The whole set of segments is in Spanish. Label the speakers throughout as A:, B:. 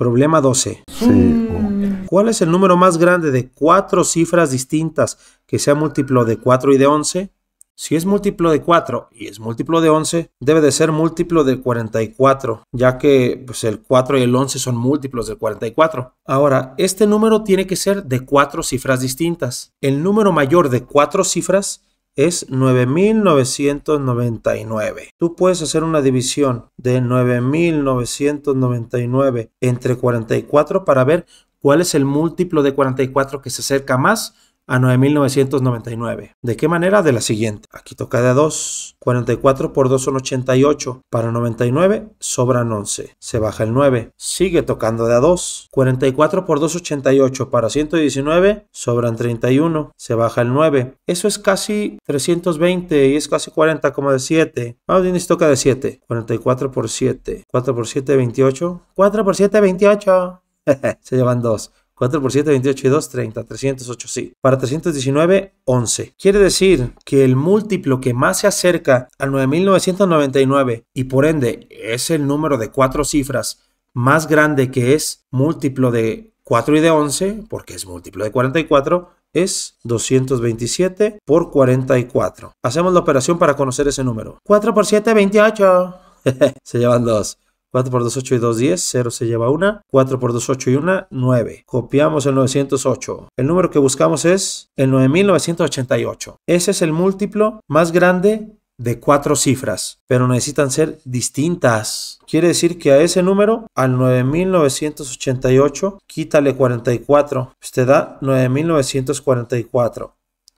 A: Problema 12. Mm. ¿Cuál es el número más grande de cuatro cifras distintas que sea múltiplo de 4 y de 11? Si es múltiplo de 4 y es múltiplo de 11, debe de ser múltiplo de 44, ya que pues, el 4 y el 11 son múltiplos de 44. Ahora, este número tiene que ser de cuatro cifras distintas. El número mayor de cuatro cifras es 9.999. Tú puedes hacer una división de 9.999 entre 44 para ver cuál es el múltiplo de 44 que se acerca más a 9.999. ¿De qué manera? De la siguiente. Aquí toca de a 2. 44 por 2 son 88. Para 99 sobran 11. Se baja el 9. Sigue tocando de a 2. 44 por 2 88. Para 119 sobran 31. Se baja el 9. Eso es casi 320 y es casi 40 como de 7. Vamos bien, toca de 7. 44 por 7. 4 por 7 28. 4 por 7 28. Se llevan 2. 4 por 7, 28 y 2, 30. 308, sí. Para 319, 11. Quiere decir que el múltiplo que más se acerca al 9999 y por ende es el número de cuatro cifras más grande que es múltiplo de 4 y de 11, porque es múltiplo de 44, es 227 por 44. Hacemos la operación para conocer ese número. 4 por 7, 28. se llevan dos. 4 por 2, 8 y 2, 10. 0 se lleva 1. 4 por 2, 8 y 1, 9. Copiamos el 908. El número que buscamos es el 9988. Ese es el múltiplo más grande de cuatro cifras, pero necesitan ser distintas. Quiere decir que a ese número, al 9988, quítale 44. Usted da 9944.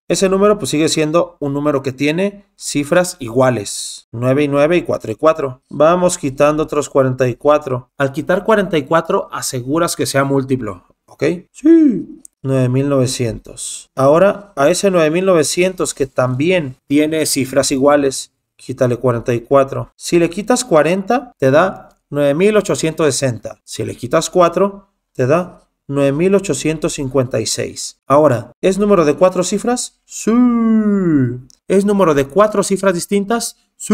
A: Ese número pues sigue siendo un número que tiene cifras iguales, 9 y 9 y 4 y 4. Vamos quitando otros 44. Al quitar 44 aseguras que sea múltiplo, ¿ok? Sí. 9900. Ahora a ese 9900 que también tiene cifras iguales, quítale 44. Si le quitas 40, te da 9860. Si le quitas 4, te da 9856. Ahora, ¿es número de cuatro cifras? Sí. ¿Es número de cuatro cifras distintas? Sí.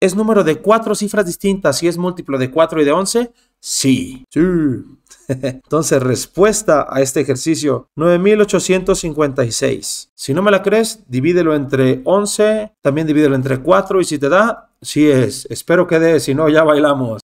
A: ¿Es número de cuatro cifras distintas y es múltiplo de 4 y de 11? Sí. Sí. Entonces, respuesta a este ejercicio, 9856. Si no me la crees, divídelo entre 11, también divídelo entre 4 y si te da, sí es. Espero que dé, si no, ya bailamos.